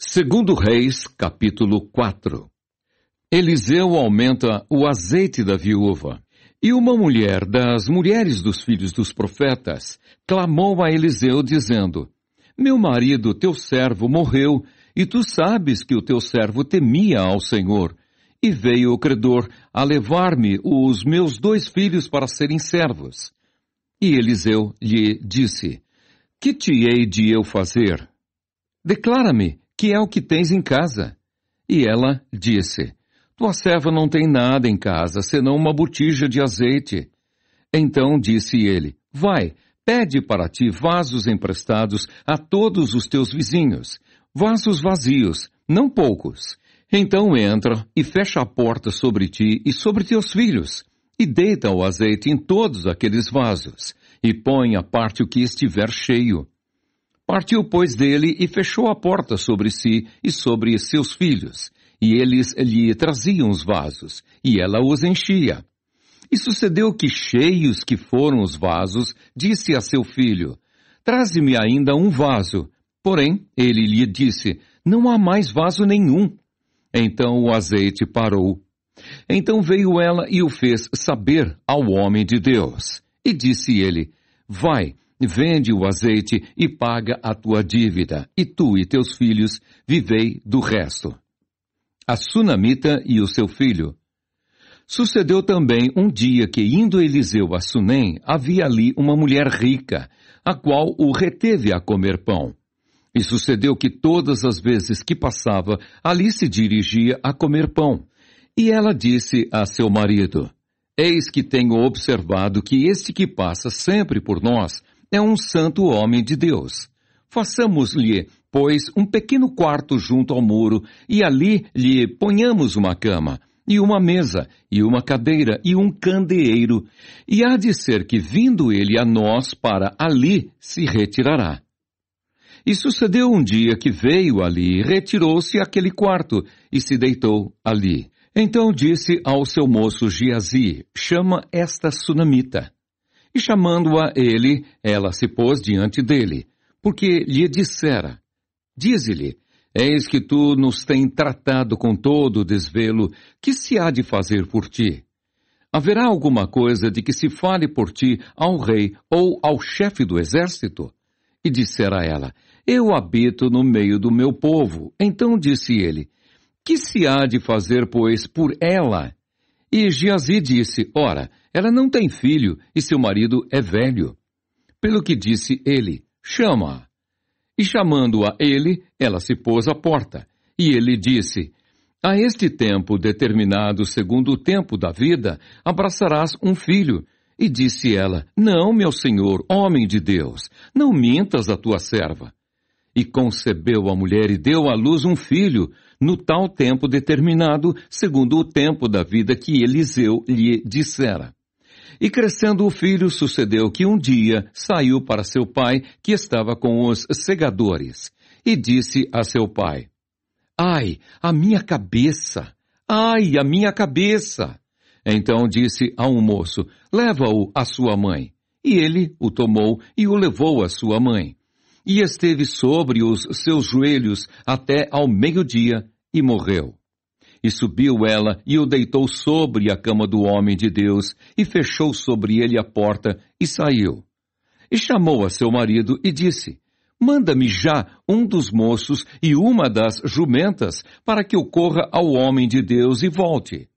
Segundo Reis, capítulo 4. Eliseu aumenta o azeite da viúva. E uma mulher das mulheres dos filhos dos profetas clamou a Eliseu dizendo: Meu marido, teu servo, morreu, e tu sabes que o teu servo temia ao Senhor. E veio o credor a levar-me os meus dois filhos para serem servos. E Eliseu lhe disse: Que te hei de eu fazer? Declara-me, que é o que tens em casa? E ela disse, Tua serva não tem nada em casa, senão uma botija de azeite. Então disse ele, Vai, pede para ti vasos emprestados a todos os teus vizinhos, vasos vazios, não poucos. Então entra e fecha a porta sobre ti e sobre teus filhos, e deita o azeite em todos aqueles vasos, e põe à parte o que estiver cheio. Partiu, pois, dele e fechou a porta sobre si e sobre seus filhos, e eles lhe traziam os vasos, e ela os enchia. E sucedeu que, cheios que foram os vasos, disse a seu filho: Traze-me ainda um vaso. Porém, ele lhe disse: Não há mais vaso nenhum. Então o azeite parou. Então veio ela e o fez saber ao homem de Deus. E disse ele: Vai, Vende o azeite e paga a tua dívida, e tu e teus filhos vivei do resto. A Sunamita e o seu filho. Sucedeu também um dia que, indo Eliseu a Sunem, havia ali uma mulher rica, a qual o reteve a comer pão. E sucedeu que todas as vezes que passava, ali se dirigia a comer pão. E ela disse a seu marido, Eis que tenho observado que este que passa sempre por nós é um santo homem de Deus. Façamos-lhe, pois, um pequeno quarto junto ao muro, e ali lhe ponhamos uma cama, e uma mesa, e uma cadeira, e um candeeiro, e há de ser que vindo ele a nós para ali se retirará. E sucedeu um dia que veio ali, retirou-se aquele quarto, e se deitou ali. Então disse ao seu moço Giazi, chama esta sunamita. E chamando-a ele, ela se pôs diante dele, porque lhe dissera: Dize-lhe, eis que tu nos tens tratado com todo o desvelo, que se há de fazer por ti? Haverá alguma coisa de que se fale por ti ao rei ou ao chefe do exército? E dissera ela: Eu habito no meio do meu povo. Então disse ele: Que se há de fazer, pois, por ela? E Geazi disse: Ora, ela não tem filho e seu marido é velho. Pelo que disse ele: Chama-a. E chamando-a ele, ela se pôs à porta. E ele disse: A este tempo determinado, segundo o tempo da vida, abraçarás um filho. E disse ela: Não, meu senhor, homem de Deus, não mintas a tua serva. E concebeu a mulher e deu à luz um filho, no tal tempo determinado, segundo o tempo da vida que Eliseu lhe dissera. E crescendo o filho, sucedeu que um dia saiu para seu pai, que estava com os segadores, e disse a seu pai: Ai, a minha cabeça! Ai, a minha cabeça! Então disse a um moço: Leva-o à sua mãe. E ele o tomou e o levou à sua mãe e esteve sobre os seus joelhos até ao meio-dia e morreu. E subiu ela e o deitou sobre a cama do homem de Deus e fechou sobre ele a porta e saiu. E chamou a seu marido e disse: Manda-me já um dos moços e uma das jumentas para que eu corra ao homem de Deus e volte.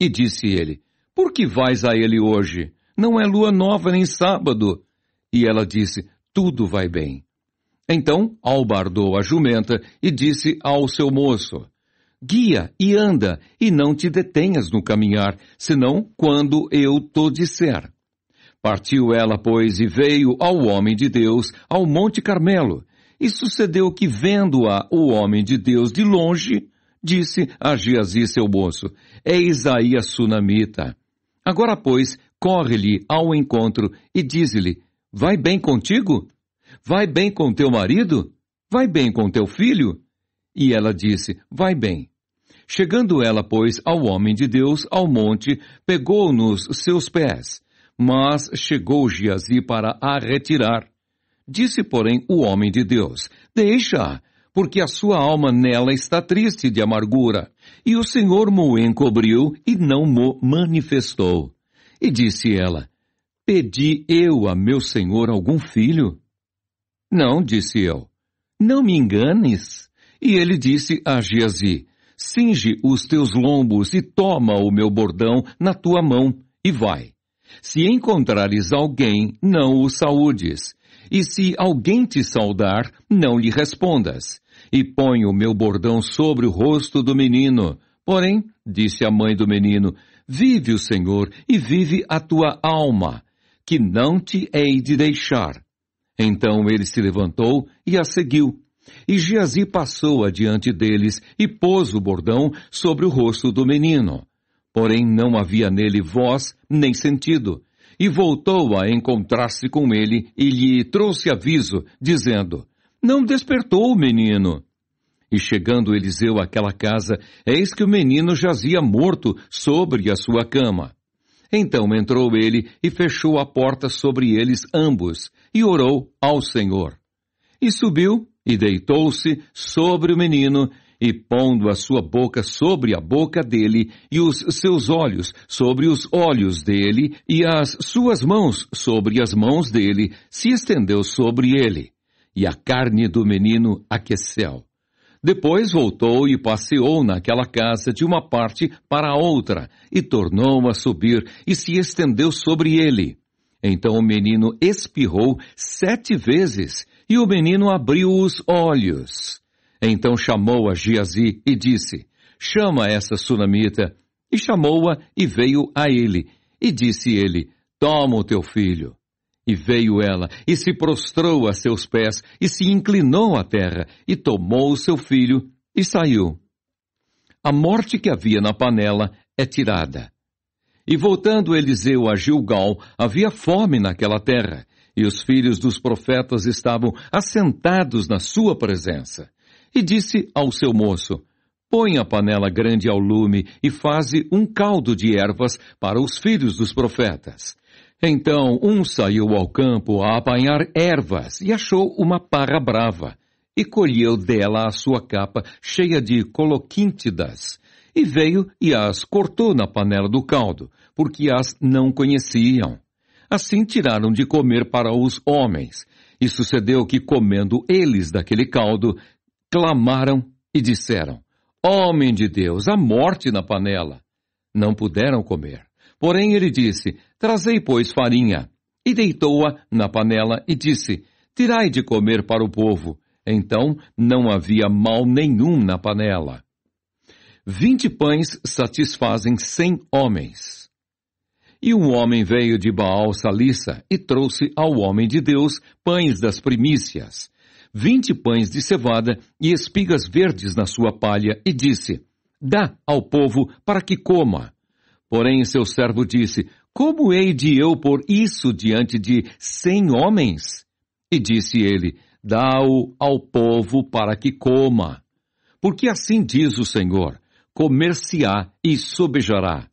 E disse ele: Por que vais a ele hoje? Não é lua nova nem sábado. E ela disse: Tudo vai bem. Então albardou a jumenta e disse ao seu moço, Guia e anda, e não te detenhas no caminhar, senão quando eu to disser. Partiu ela, pois, e veio ao homem de Deus, ao Monte Carmelo. E sucedeu que, vendo-a o homem de Deus de longe, disse a Giazi seu moço, Eis aí a sunamita. Agora, pois, corre-lhe ao encontro e diz-lhe, Vai bem contigo? Vai bem com teu marido? Vai bem com teu filho? E ela disse: Vai bem. Chegando ela, pois, ao homem de Deus, ao monte, pegou nos seus pés. Mas chegou Giazi para a retirar. Disse, porém, o homem de Deus: Deixa, porque a sua alma nela está triste de amargura. E o Senhor mo encobriu e não mo manifestou. E disse ela: Pedi eu a meu senhor algum filho? Não, disse eu. Não me enganes. E ele disse a Geazi, cinge os teus lombos e toma o meu bordão na tua mão e vai. Se encontrares alguém, não o saúdes. E se alguém te saudar, não lhe respondas. E põe o meu bordão sobre o rosto do menino. Porém, disse a mãe do menino, vive o Senhor e vive a tua alma, que não te hei de deixar. Então ele se levantou e a seguiu. E Geazi passou adiante deles e pôs o bordão sobre o rosto do menino. Porém não havia nele voz nem sentido. E voltou a encontrar-se com ele e lhe trouxe aviso, dizendo, Não despertou o menino. E chegando Eliseu àquela casa, eis que o menino jazia morto sobre a sua cama. Então entrou ele e fechou a porta sobre eles ambos, e orou ao Senhor. E subiu e deitou-se sobre o menino, e pondo a sua boca sobre a boca dele, e os seus olhos sobre os olhos dele, e as suas mãos sobre as mãos dele, se estendeu sobre ele, e a carne do menino aqueceu. Depois voltou e passeou naquela casa de uma parte para a outra, e tornou a subir e se estendeu sobre ele. Então o menino espirrou sete vezes, e o menino abriu os olhos. Então chamou a Giazi e disse, chama essa sunamita. E chamou-a e veio a ele. E disse ele, toma o teu filho. E veio ela, e se prostrou a seus pés, e se inclinou à terra, e tomou o seu filho, e saiu. A morte que havia na panela é tirada. E voltando Eliseu a Gilgal, havia fome naquela terra, e os filhos dos profetas estavam assentados na sua presença. E disse ao seu moço, Põe a panela grande ao lume e faze um caldo de ervas para os filhos dos profetas. Então um saiu ao campo a apanhar ervas e achou uma parra brava, e colheu dela a sua capa cheia de coloquíntidas, e veio e as cortou na panela do caldo, porque as não conheciam. Assim tiraram de comer para os homens, e sucedeu que, comendo eles daquele caldo, clamaram e disseram: Homem de Deus, a morte na panela! Não puderam comer. Porém ele disse, Trazei, pois, farinha. E deitou-a na panela e disse, Tirai de comer para o povo. Então não havia mal nenhum na panela. Vinte pães satisfazem cem homens. E um homem veio de Baal Salissa e trouxe ao homem de Deus pães das primícias, vinte pães de cevada e espigas verdes na sua palha, e disse: Dá ao povo para que coma. Porém, seu servo disse, Como hei de eu por isso diante de cem homens? E disse ele, Dá-o ao povo para que coma. Porque assim diz o Senhor, comer-se-á e sobejará.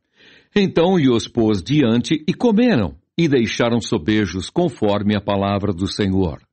Então lhe os pôs diante e comeram, e deixaram sobejos conforme a palavra do Senhor.